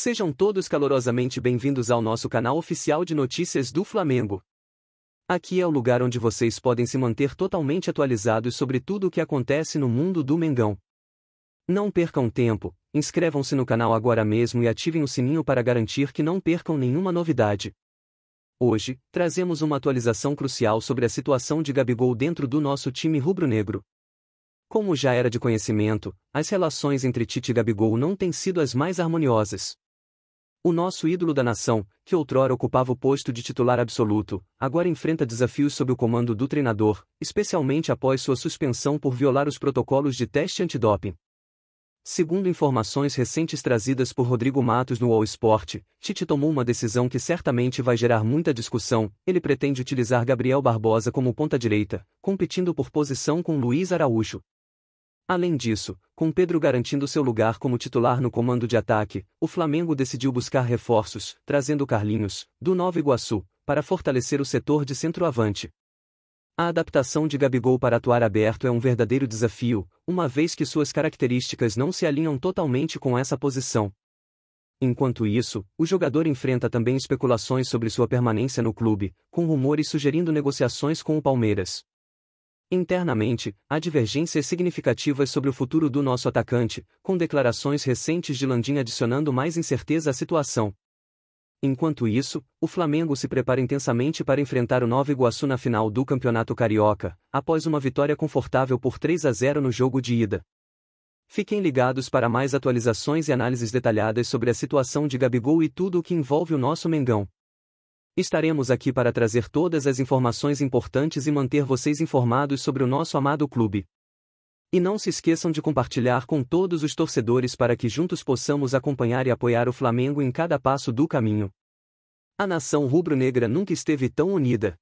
Sejam todos calorosamente bem-vindos ao nosso canal oficial de notícias do Flamengo. Aqui é o lugar onde vocês podem se manter totalmente atualizados sobre tudo o que acontece no mundo do Mengão. Não percam tempo, inscrevam-se no canal agora mesmo e ativem o sininho para garantir que não percam nenhuma novidade. Hoje, trazemos uma atualização crucial sobre a situação de Gabigol dentro do nosso time rubro-negro. Como já era de conhecimento, as relações entre Tite e Gabigol não têm sido as mais harmoniosas. O nosso ídolo da nação, que outrora ocupava o posto de titular absoluto, agora enfrenta desafios sob o comando do treinador, especialmente após sua suspensão por violar os protocolos de teste antidoping. Segundo informações recentes trazidas por Rodrigo Matos no All Sport, Tite tomou uma decisão que certamente vai gerar muita discussão. Ele pretende utilizar Gabriel Barbosa como ponta direita, competindo por posição com Luiz Araújo. Além disso, com Pedro garantindo seu lugar como titular no comando de ataque, o Flamengo decidiu buscar reforços, trazendo Carlinhos, do Nova Iguaçu, para fortalecer o setor de centroavante. A adaptação de Gabigol para atuar aberto é um verdadeiro desafio, uma vez que suas características não se alinham totalmente com essa posição. Enquanto isso, o jogador enfrenta também especulações sobre sua permanência no clube, com rumores sugerindo negociações com o Palmeiras. Internamente, há divergências significativas sobre o futuro do nosso atacante, com declarações recentes de Landim adicionando mais incerteza à situação. Enquanto isso, o Flamengo se prepara intensamente para enfrentar o Nova Iguaçu na final do Campeonato Carioca, após uma vitória confortável por 3 a 0 no jogo de ida. Fiquem ligados para mais atualizações e análises detalhadas sobre a situação de Gabigol e tudo o que envolve o nosso Mengão. Estaremos aqui para trazer todas as informações importantes e manter vocês informados sobre o nosso amado clube. E não se esqueçam de compartilhar com todos os torcedores para que juntos possamos acompanhar e apoiar o Flamengo em cada passo do caminho. A nação rubro-negra nunca esteve tão unida.